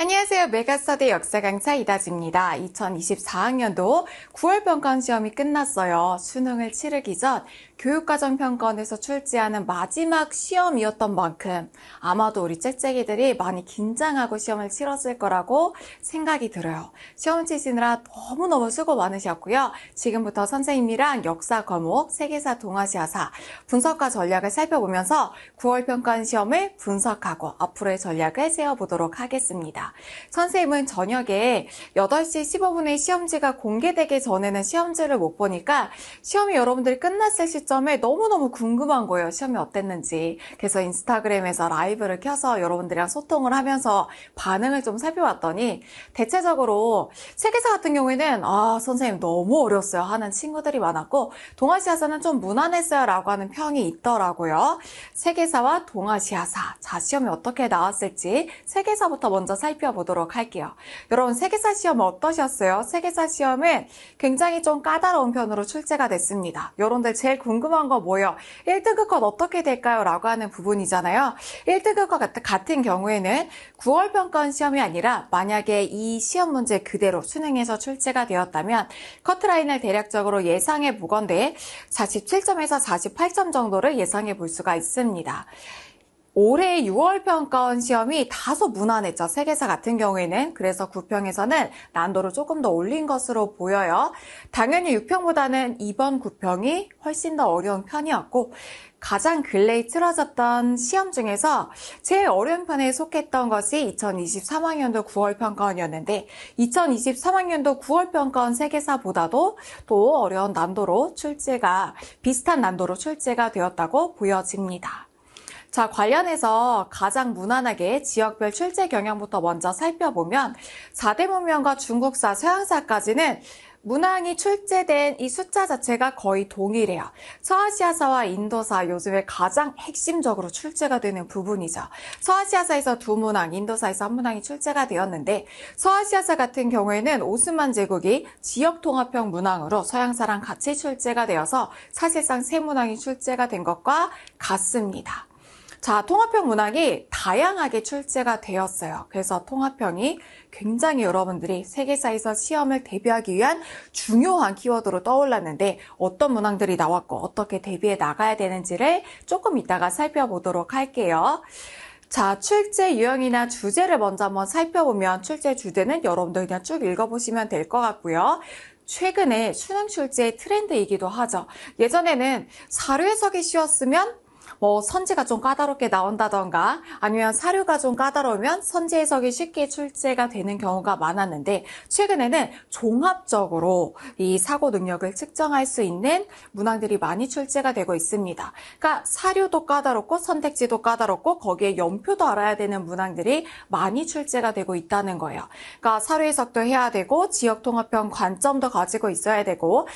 안녕하세요. 메가스터디 역사 강사 이다지입니다. 2024학년도 9월 병강 시험이 끝났어요. 수능을 치르기 전 교육과정평가원에서 출제하는 마지막 시험이었던 만큼 아마도 우리 짹짹이들이 많이 긴장하고 시험을 치렀을 거라고 생각이 들어요. 시험 치시느라 너무너무 수고 많으셨고요. 지금부터 선생님이랑 역사 과목, 세계사, 동아시아사, 분석과 전략을 살펴보면서 9월 평가원 시험을 분석하고 앞으로의 전략을 세워보도록 하겠습니다. 선생님은 저녁에 8시 15분에 시험지가 공개되기 전에는 시험지를 못 보니까 시험이 여러분들이 끝났을 시 시점에 너무너무 궁금한 거예요. 시험이 어땠는지. 그래서 인스타그램에서 라이브를 켜서 여러분들이랑 소통을 하면서 반응을 좀 살펴봤더니 대체적으로 세계사 같은 경우에는 아, 선생님 너무 어려웠어요 하는 친구들이 많았고 동아시아사는 좀 무난했어요 라고 하는 평이 있더라고요. 세계사와 동아시아사. 자, 시험이 어떻게 나왔을지 세계사부터 먼저 살펴보도록 할게요. 여러분 세계사 시험 어떠셨어요? 세계사 시험은 굉장히 좀 까다로운 편으로 출제가 됐습니다. 여러분들 제일 궁금 궁금한 거 뭐요? 예 1등급 컷 어떻게 될까요? 라고 하는 부분이잖아요. 1등급 컷 같은 경우에는 9월 평가원 시험이 아니라 만약에 이 시험 문제 그대로 수능에서 출제가 되었다면 커트라인을 대략적으로 예상해 보건대 47점에서 48점 정도를 예상해 볼 수가 있습니다. 올해 6월 평가원 시험이 다소 무난했죠. 세계사 같은 경우에는 그래서 9평에서는 난도를 조금 더 올린 것으로 보여요. 당연히 6평보다는 2번 9평이 훨씬 더 어려운 편이었고 가장 근래에 틀어졌던 시험 중에서 제일 어려운 편에 속했던 것이 2023학년도 9월 평가원이었는데 2023학년도 9월 평가원 세계사보다도 또 어려운 난도로 출제가 비슷한 난도로 출제가 되었다고 보여집니다. 자, 관련해서 가장 무난하게 지역별 출제 경향부터 먼저 살펴보면 4대 문명과 중국사, 서양사까지는 문항이 출제된 이 숫자 자체가 거의 동일해요. 서아시아사와 인도사 요즘에 가장 핵심적으로 출제가 되는 부분이죠. 서아시아사에서 두 문항, 인도사에서 한 문항이 출제가 되었는데 서아시아사 같은 경우에는 오스만 제국이 지역 통합형 문항으로 서양사랑 같이 출제가 되어서 사실상 세 문항이 출제가 된 것과 같습니다. 자, 통합형 문학이 다양하게 출제가 되었어요. 그래서 통합형이 굉장히 여러분들이 세계사에서 시험을 대비하기 위한 중요한 키워드로 떠올랐는데 어떤 문항들이 나왔고 어떻게 대비해 나가야 되는지를 조금 이따가 살펴보도록 할게요. 자, 출제 유형이나 주제를 먼저 한번 살펴보면 출제 주제는 여러분들 그냥 쭉 읽어보시면 될 것 같고요. 최근에 수능 출제의 트렌드이기도 하죠. 예전에는 사료 해석이 쉬웠으면 뭐 선지가 좀 까다롭게 나온다던가 아니면 사료가 좀 까다로우면 선지 해석이 쉽게 출제가 되는 경우가 많았는데 최근에는 종합적으로 이 사고 능력을 측정할 수 있는 문항들이 많이 출제가 되고 있습니다. 그러니까 사료도 까다롭고 선택지도 까다롭고 거기에 연표도 알아야 되는 문항들이 많이 출제가 되고 있다는 거예요. 그러니까 사료 해석도 해야 되고 지역 통합형 관점도 가지고 있어야 되고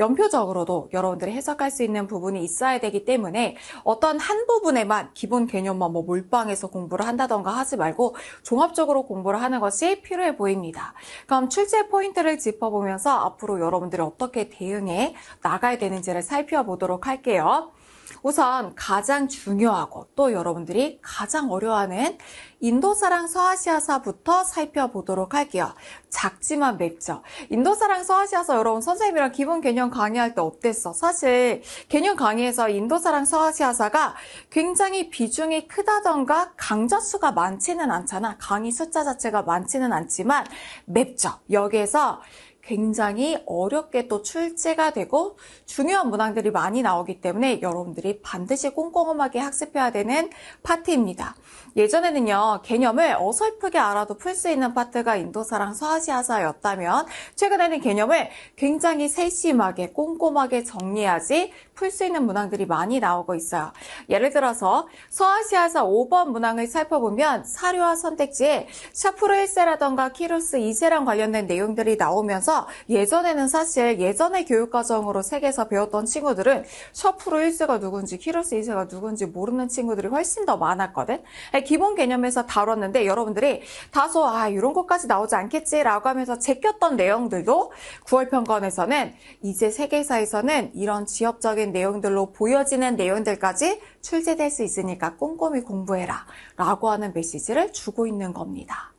연표적으로도 여러분들이 해석할 수 있는 부분이 있어야 되기 때문에 어떤 한 부분에만 기본 개념만 뭐 몰빵해서 공부를 한다던가 하지 말고 종합적으로 공부를 하는 것이 필요해 보입니다. 그럼 출제 포인트를 짚어보면서 앞으로 여러분들이 어떻게 대응해 나가야 되는지를 살펴보도록 할게요. 우선 가장 중요하고 또 여러분들이 가장 어려워하는 인도사랑 서아시아사부터 살펴보도록 할게요. 작지만 맵죠. 인도사랑 서아시아사 여러분 선생님이랑 기본 개념 강의할 때 어땠어? 사실 개념 강의에서 인도사랑 서아시아사가 굉장히 비중이 크다던가 강좌 수가 많지는 않잖아. 강의 숫자 자체가 많지는 않지만 맵죠. 여기에서 굉장히 어렵게 또 출제가 되고 중요한 문항들이 많이 나오기 때문에 여러분들이 반드시 꼼꼼하게 학습해야 되는 파트입니다. 예전에는요 개념을 어설프게 알아도 풀 수 있는 파트가 인도사랑 서아시아사였다면 최근에는 개념을 굉장히 세심하게 꼼꼼하게 정리하지 풀 수 있는 문항들이 많이 나오고 있어요. 예를 들어서 서아시아사 5번 문항을 살펴보면 사료와 선택지에 샤프로 1세라던가 키루스 2세랑 관련된 내용들이 나오면서 예전에는 사실 예전의 교육과정으로 세계에서 배웠던 친구들은 샤프로 1세가 누군지 키루스 2세가 누군지 모르는 친구들이 훨씬 더 많았거든. 기본 개념에서 다뤘는데 여러분들이 다소 아 이런 것까지 나오지 않겠지라고 하면서 제꼈던 내용들도 9월 평건에서는 이제 세계사에서는 이런 지역적인 내용들로 보여지는 내용들까지 출제될 수 있으니까 꼼꼼히 공부해라 라고 하는 메시지를 주고 있는 겁니다.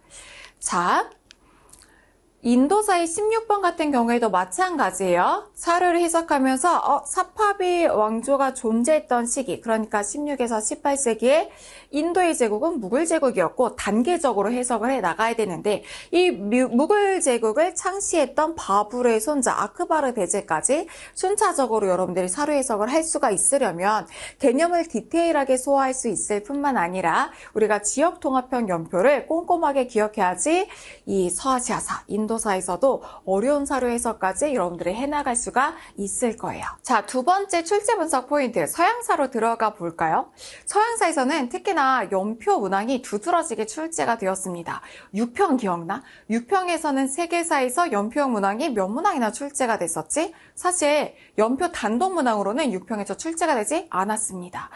자, 인도사의 16번 같은 경우에도 마찬가지예요. 사료를 해석하면서 어, 사파비 왕조가 존재했던 시기, 그러니까 16에서 18세기에 인도의 제국은 무굴 제국이었고 단계적으로 해석을 해 나가야 되는데 이 무굴 제국을 창시했던 바불의 손자 아크바르 대제까지 순차적으로 여러분들이 사료 해석을 할 수가 있으려면 개념을 디테일하게 소화할 수 있을 뿐만 아니라 우리가 지역 통합형 연표를 꼼꼼하게 기억해야지 이 서아시아사 인도 전도서에서도 어려운 사료 해석까지 여러분들이 해나갈 수가 있을 거예요. 자, 두 번째 출제 분석 포인트 서양사로 들어가 볼까요? 서양사에서는 특히나 연표 문항이 두드러지게 출제가 되었습니다. 6평 기억나? 6평에서는 세계사에서 연표형 문항이 몇 문항이나 출제가 됐었지? 사실 연표 단독 문항으로는 6평에서 출제가 되지 않았습니다.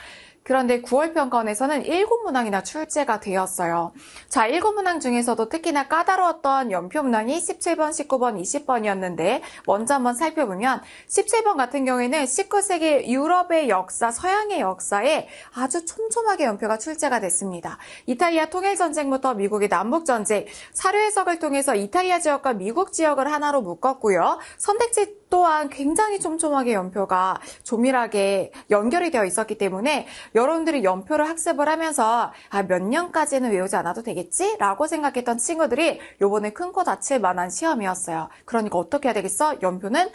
그런데 9월 평가원에서는 7문항이나 출제가 되었어요. 자, 7문항 중에서도 특히나 까다로웠던 연표 문항이 17번, 19번, 20번이었는데 먼저 한번 살펴보면 17번 같은 경우에는 19세기 유럽의 역사, 서양의 역사에 아주 촘촘하게 연표가 출제가 됐습니다. 이탈리아 통일전쟁부터 미국의 남북전쟁, 사료 해석을 통해서 이탈리아 지역과 미국 지역을 하나로 묶었고요. 선택지 또한 굉장히 촘촘하게 연표가 조밀하게 연결이 되어 있었기 때문에 여러분들이 연표를 학습을 하면서 아, 몇 년까지는 외우지 않아도 되겠지? 라고 생각했던 친구들이 요번에 큰코 다칠 만한 시험이었어요. 그러니까 어떻게 해야 되겠어? 연표는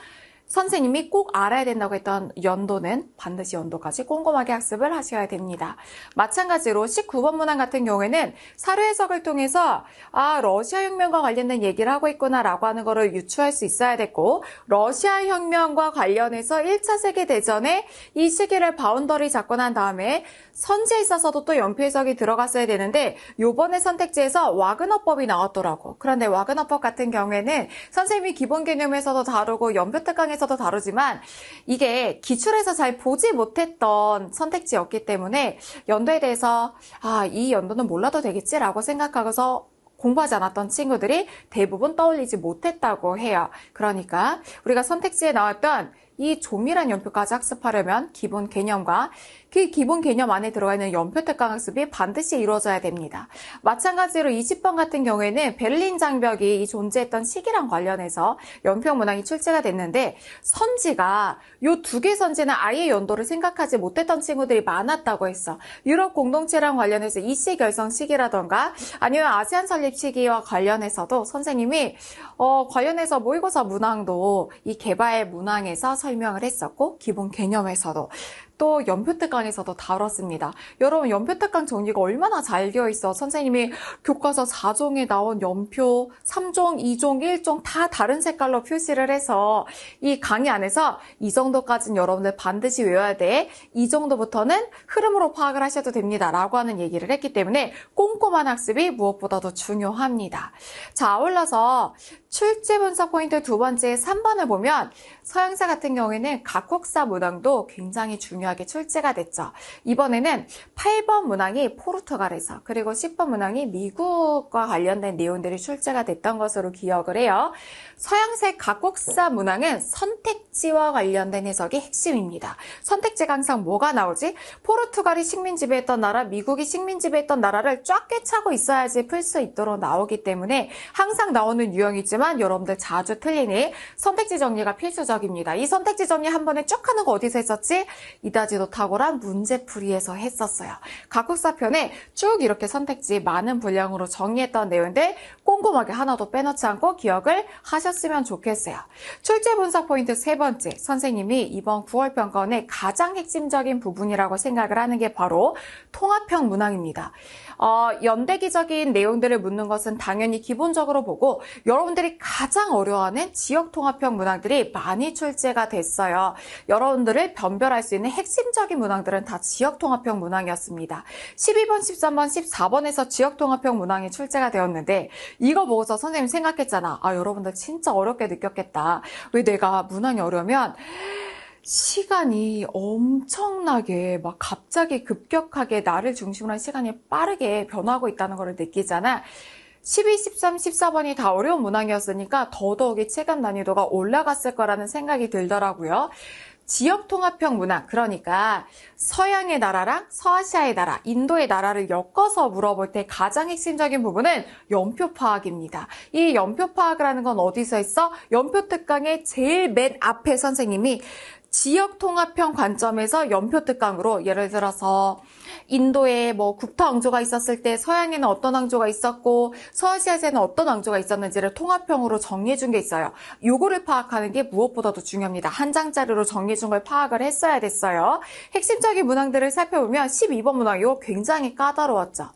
선생님이 꼭 알아야 된다고 했던 연도는 반드시 연도까지 꼼꼼하게 학습을 하셔야 됩니다. 마찬가지로 19번 문항 같은 경우에는 사료 해석을 통해서 아 러시아 혁명과 관련된 얘기를 하고 있구나라고 하는 것을 유추할 수 있어야 됐고 러시아 혁명과 관련해서 1차 세계대전에 이 시기를 바운더리 잡고 난 다음에 선지에 있어서도 또연필석이 들어갔어야 되는데 요번에 선택지에서 와그너법이 나왔더라고. 그런데 와그너법 같은 경우에는 선생님이 기본 개념에서도 다루고 연표 특강에서도 다루지만 이게 기출에서 잘 보지 못했던 선택지였기 때문에 연도에 대해서 아, 이 연도는 몰라도 되겠지라고 생각하고서 공부하지 않았던 친구들이 대부분 떠올리지 못했다고 해요. 그러니까 우리가 선택지에 나왔던 이 조밀한 연표까지 학습하려면 기본 개념과 그 기본 개념 안에 들어가 있는 연표 특강 학습이 반드시 이루어져야 됩니다. 마찬가지로 20번 같은 경우에는 베를린 장벽이 존재했던 시기랑 관련해서 연평 문항이 출제가 됐는데 선지가 요 두 개 선지는 아예 연도를 생각하지 못했던 친구들이 많았다고 했어. 유럽 공동체랑 관련해서 이씨 결성 시기라던가 아니면 아세안 설립 시기와 관련해서도 선생님이 어, 관련해서 모의고사 문항도 이 개발 문항에서 설명을 했었고 기본 개념에서도 또 연표특강에서도 다뤘습니다. 여러분 연표특강 정리가 얼마나 잘 되어 있어 선생님이 교과서 4종에 나온 연표 3종, 2종, 1종 다 다른 색깔로 표시를 해서 이 강의 안에서 이 정도까지는 여러분들 반드시 외워야 돼. 이 정도부터는 흐름으로 파악을 하셔도 됩니다. 라고 하는 얘기를 했기 때문에 꼼꼼한 학습이 무엇보다도 중요합니다. 자, 아울러서 출제 분석 포인트 두 번째 3번을 보면 서양사 같은 경우에는 각국사 문항도 굉장히 중요하게 출제가 됐죠. 이번에는 8번 문항이 포르투갈에서 그리고 10번 문항이 미국과 관련된 내용들이 출제가 됐던 것으로 기억을 해요. 서양색 각국사 문항은 선택지와 관련된 해석이 핵심입니다. 선택지가 항상 뭐가 나오지? 포르투갈이 식민 지배했던 나라, 미국이 식민 지배했던 나라를 쫙 꿰차고 있어야지 풀 수 있도록 나오기 때문에 항상 나오는 유형이지만 있지만 여러분들 자주 틀리니 선택지 정리가 필수적입니다. 이 선택지 정리 한 번에 쭉 하는 거 어디서 했었지? 이다지도 탁월한 문제풀이에서 했었어요. 각국사 편에 쭉 이렇게 선택지 많은 분량으로 정리했던 내용들 꼼꼼하게 하나도 빼놓지 않고 기억을 하셨으면 좋겠어요. 출제 분석 포인트 세 번째, 선생님이 이번 9월 평가원의 가장 핵심적인 부분이라고 생각을 하는 게 바로 통합형 문항입니다. 어, 연대기적인 내용들을 묻는 것은 당연히 기본적으로 보고 여러분들이 가장 어려워하는 지역 통합형 문항들이 많이 출제가 됐어요. 여러분들을 변별할 수 있는 핵심적인 문항들은 다 지역 통합형 문항이었습니다. 12번, 13번, 14번에서 지역 통합형 문항이 출제가 되었는데 이거 보고서 선생님 생각했잖아. 아, 여러분들 진짜 어렵게 느꼈겠다. 왜 내가 문항이 어려면 우 시간이 엄청나게 막 갑자기 급격하게 나를 중심으로 한 시간이 빠르게 변하고 있다는 것을 느끼잖아. 12, 13, 14번이 다 어려운 문항이었으니까 더더욱이 체감 난이도가 올라갔을 거라는 생각이 들더라고요. 지역 통합형 문항, 그러니까 서양의 나라랑 서아시아의 나라, 인도의 나라를 엮어서 물어볼 때 가장 핵심적인 부분은 연표 파악입니다. 이 연표 파악이라는건 어디서 했어? 연표 특강의 제일 맨 앞에 선생님이 지역 통합형 관점에서 연표 특강으로 예를 들어서 인도에 뭐 구타 왕조가 있었을 때 서양에는 어떤 왕조가 있었고 서아시아에는 어떤 왕조가 있었는지를 통합형으로 정리해 준 게 있어요. 요거를 파악하는 게 무엇보다도 중요합니다. 한 장짜리로 정리해 준걸 파악을 했어야 됐어요. 핵심적인 문항들을 살펴보면 12번 문항 이거 굉장히 까다로웠죠.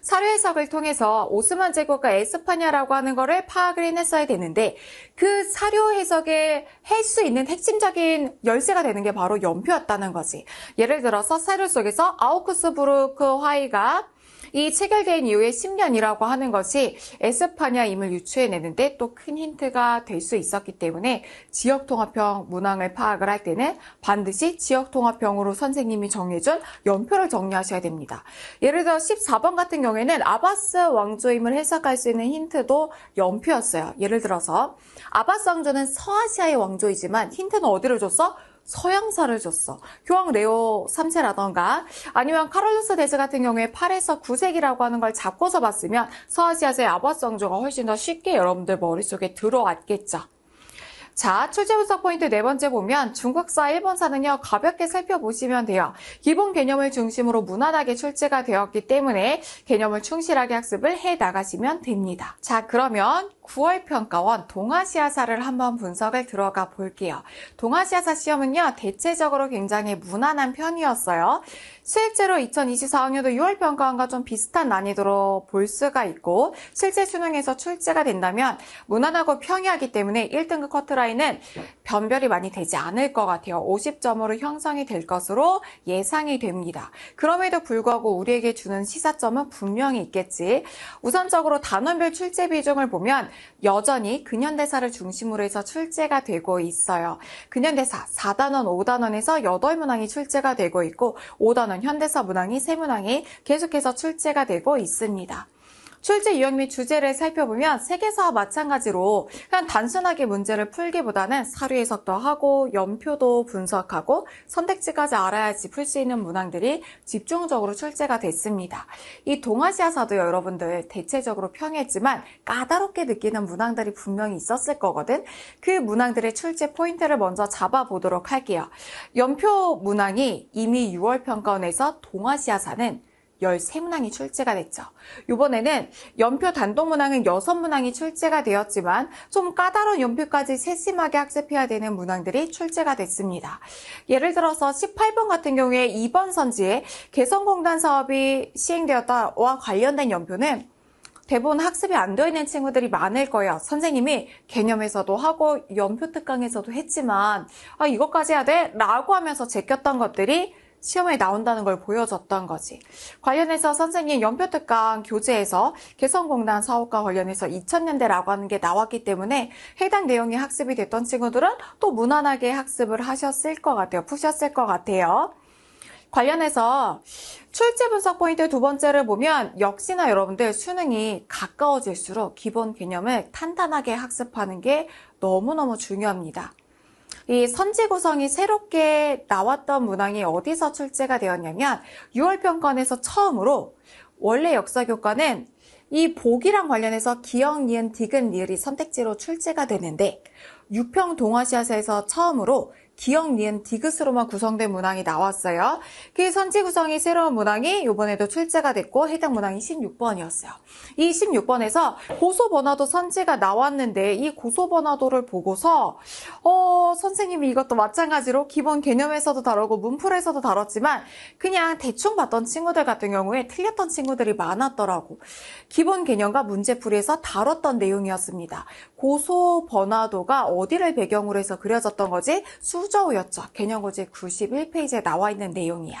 사료 해석을 통해서 오스만 제국과 에스파냐라고 하는 거를 파악을 해냈어야 되는데 그 사료 해석에 할 수 있는 핵심적인 열쇠가 되는 게 바로 연표였다는 거지. 예를 들어서 사료 속에서 아우쿠스 슈포츠부르크 화이가 이 체결된 이후에 10년이라고 하는 것이 에스파냐임을 유추해내는데 또 큰 힌트가 될 수 있었기 때문에 지역통합형 문항을 파악을 할 때는 반드시 지역통합형으로 선생님이 정해준 연표를 정리하셔야 됩니다. 예를 들어 14번 같은 경우에는 아바스 왕조임을 해석할 수 있는 힌트도 연표였어요. 예를 들어서 아바스 왕조는 서아시아의 왕조이지만 힌트는 어디를 줬어? 서양사를 줬어. 교황 레오 3세라던가 아니면 카롤루스 대제 같은 경우에 8에서 9세기라고 하는 걸 잡고서 봤으면 서아시아제 아바성조가 훨씬 더 쉽게 여러분들 머릿속에 들어왔겠죠. 자, 출제 분석 포인트 네 번째 보면 중국사 1번사는요, 가볍게 살펴보시면 돼요. 기본 개념을 중심으로 무난하게 출제가 되었기 때문에 개념을 충실하게 학습을 해 나가시면 됩니다. 자, 그러면 9월 평가원 동아시아사를 한번 분석을 들어가 볼게요. 동아시아사 시험은요, 대체적으로 굉장히 무난한 편이었어요. 실제로 2024학년도 6월 평가원과 좀 비슷한 난이도로 볼 수가 있고, 실제 수능에서 출제가 된다면 무난하고 평이하기 때문에 1등급 커트라인은 변별이 많이 되지 않을 것 같아요. 50점으로 형성이 될 것으로 예상이 됩니다. 그럼에도 불구하고 우리에게 주는 시사점은 분명히 있겠지. 우선적으로 단원별 출제 비중을 보면 여전히 근현대사를 중심으로 해서 출제가 되고 있어요. 근현대사 4단원, 5단원에서 8문항이 출제가 되고 있고 5단원 현대사 문항이 3문항이 계속해서 출제가 되고 있습니다. 출제 유형 및 주제를 살펴보면 세계사와 마찬가지로 그냥 단순하게 문제를 풀기보다는 사료 해석도 하고 연표도 분석하고 선택지까지 알아야지 풀 수 있는 문항들이 집중적으로 출제가 됐습니다. 이 동아시아사도 여러분들 대체적으로 평했지만 까다롭게 느끼는 문항들이 분명히 있었을 거거든. 그 문항들의 출제 포인트를 먼저 잡아보도록 할게요. 연표 문항이 이미 6월 평가원에서 동아시아사는 13문항이 출제가 됐죠. 이번에는 연표 단독 문항은 6문항이 출제가 되었지만 좀 까다로운 연표까지 세심하게 학습해야 되는 문항들이 출제가 됐습니다. 예를 들어서 18번 같은 경우에 2번 선지에 개성공단 사업이 시행되었다와 관련된 연표는 대부분 학습이 안 되어 있는 친구들이 많을 거예요. 선생님이 개념에서도 하고 연표 특강에서도 했지만 아, 이것까지 해야 돼? 라고 하면서 제꼈던 것들이 시험에 나온다는 걸 보여줬던 거지. 관련해서 선생님 연표특강 교재에서 개성공단 사업과 관련해서 2000년대라고 하는 게 나왔기 때문에 해당 내용이 학습이 됐던 친구들은 또 무난하게 학습을 하셨을 것 같아요. 푸셨을 것 같아요. 관련해서 출제 분석 포인트 두 번째를 보면 역시나 여러분들 수능이 가까워질수록 기본 개념을 탄탄하게 학습하는 게 너무너무 중요합니다. 이 선지 구성이 새롭게 나왔던 문항이 어디서 출제가 되었냐면 6월 평가원에서 처음으로 원래 역사 교과는 이 복이랑 관련해서 기역, 니은, 디귿, 니을이 선택지로 출제가 되는데 6평 동아시아사에서 처음으로 기역, 니은, 디귿으로만 구성된 문항이 나왔어요. 그 선지 구성이 새로운 문항이 이번에도 출제가 됐고 해당 문항이 16번이었어요. 이 16번에서 고소번화도 선지가 나왔는데 이 고소번화도를 보고서 어, 선생님이 이것도 마찬가지로 기본 개념에서도 다루고 문풀에서도 다뤘지만 그냥 대충 봤던 친구들 같은 경우에 틀렸던 친구들이 많았더라고. 기본 개념과 문제풀이에서 다뤘던 내용이었습니다. 고소번화도가 어디를 배경으로 해서 그려졌던 거지? 수 수저우였죠. 개념고지 91페이지에 나와 있는 내용이야.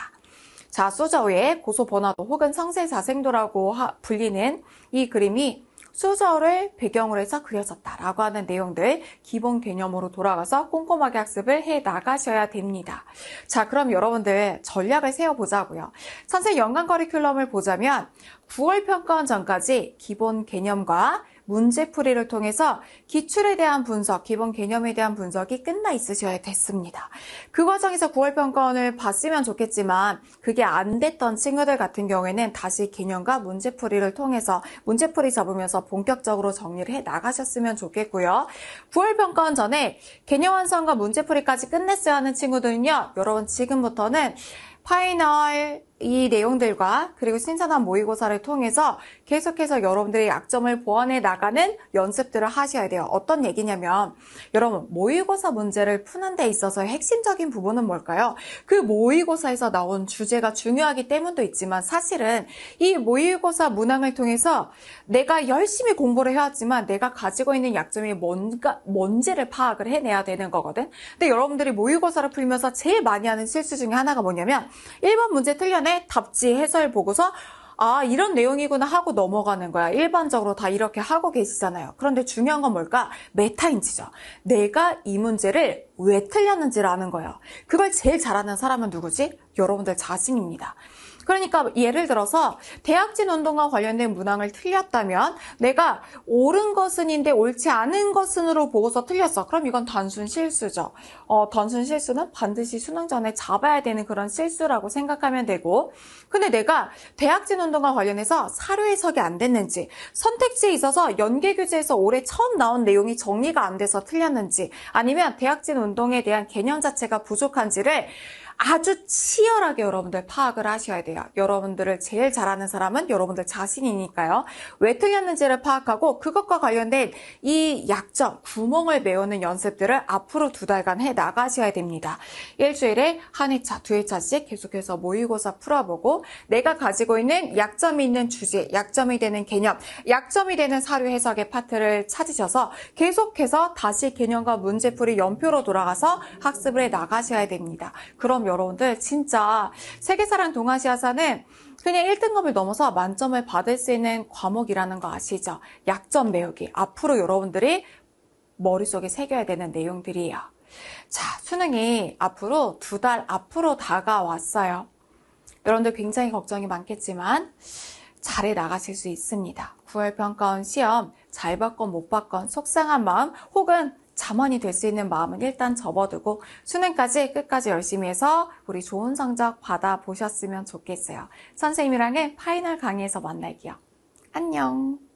자, 수저우의 고소번화도 혹은 성세자생도라고 하, 불리는 이 그림이 수저를 우 배경으로 해서 그려졌다라고 하는 내용들 기본 개념으로 돌아가서 꼼꼼하게 학습을 해 나가셔야 됩니다. 자, 그럼 여러분들 전략을 세워보자고요. 선생 연간 커리큘럼을 보자면 9월 평가원 전까지 기본 개념과 문제풀이를 통해서 기출에 대한 분석, 기본 개념에 대한 분석이 끝나 있으셔야 됐습니다. 그 과정에서 9월 평가원을 봤으면 좋겠지만 그게 안 됐던 친구들 같은 경우에는 다시 개념과 문제풀이를 통해서 문제풀이 잡으면서 본격적으로 정리를 해 나가셨으면 좋겠고요. 9월 평가원 전에 개념 완성과 문제풀이까지 끝냈어야 하는 친구들은요. 여러분 지금부터는 파이널 이 내용들과 그리고 신선한 모의고사를 통해서 계속해서 여러분들의 약점을 보완해 나가는 연습들을 하셔야 돼요. 어떤 얘기냐면 여러분 모의고사 문제를 푸는 데 있어서 핵심적인 부분은 뭘까요? 그 모의고사에서 나온 주제가 중요하기 때문도 있지만 사실은 이 모의고사 문항을 통해서 내가 열심히 공부를 해왔지만 내가 가지고 있는 약점이 뭔가 뭔지를 파악을 해내야 되는 거거든. 근데 여러분들이 모의고사를 풀면서 제일 많이 하는 실수 중에 하나가 뭐냐면 1번 문제 틀려내 다음에 답지 해설 보고서 아, 이런 내용이구나 하고 넘어가는 거야. 일반적으로 다 이렇게 하고 계시잖아요. 그런데 중요한 건 뭘까? 메타인지죠 내가 이 문제를 왜 틀렸는지를 아는 거예요. 그걸 제일 잘하는 사람은 누구지? 여러분들 자신입니다. 그러니까 예를 들어서 대학진 운동과 관련된 문항을 틀렸다면 내가 옳은 것은인데 옳지 않은 것은으로 보고서 틀렸어. 그럼 이건 단순 실수죠. 어, 단순 실수는 반드시 수능 전에 잡아야 되는 그런 실수라고 생각하면 되고 근데 내가 대학진 운동과 관련해서 사료 해석이 안 됐는지 선택지에 있어서 연계 교재에서 올해 처음 나온 내용이 정리가 안 돼서 틀렸는지 아니면 대학진 운동에 대한 개념 자체가 부족한지를 아주 치열하게 여러분들 파악을 하셔야 돼요. 여러분들을 제일 잘하는 사람은 여러분들 자신이니까요. 왜 틀렸는지를 파악하고 그것과 관련된 이 약점, 구멍을 메우는 연습들을 앞으로 두 달간 해 나가셔야 됩니다. 일주일에 한 회차, 두 회차씩 계속해서 모의고사 풀어보고 내가 가지고 있는 약점이 있는 주제, 약점이 되는 개념, 약점이 되는 사료 해석의 파트를 찾으셔서 계속해서 다시 개념과 문제풀이 연표로 돌아가서 학습을 해 나가셔야 됩니다. 그럼 여러분들 진짜 세계사랑 동아시아사는 그냥 1등급을 넘어서 만점을 받을 수 있는 과목이라는 거 아시죠? 약점 내역이 앞으로 여러분들이 머릿속에 새겨야 되는 내용들이에요. 자, 수능이 앞으로 두 달 앞으로 다가왔어요. 여러분들 굉장히 걱정이 많겠지만 잘해 나가실 수 있습니다. 9월 평가원 시험 잘봤건못봤건 속상한 마음 혹은 자만이 될 수 있는 마음은 일단 접어두고 수능까지 끝까지 열심히 해서 우리 좋은 성적 받아보셨으면 좋겠어요. 선생님이랑은 파이널 강의에서 만날게요. 안녕!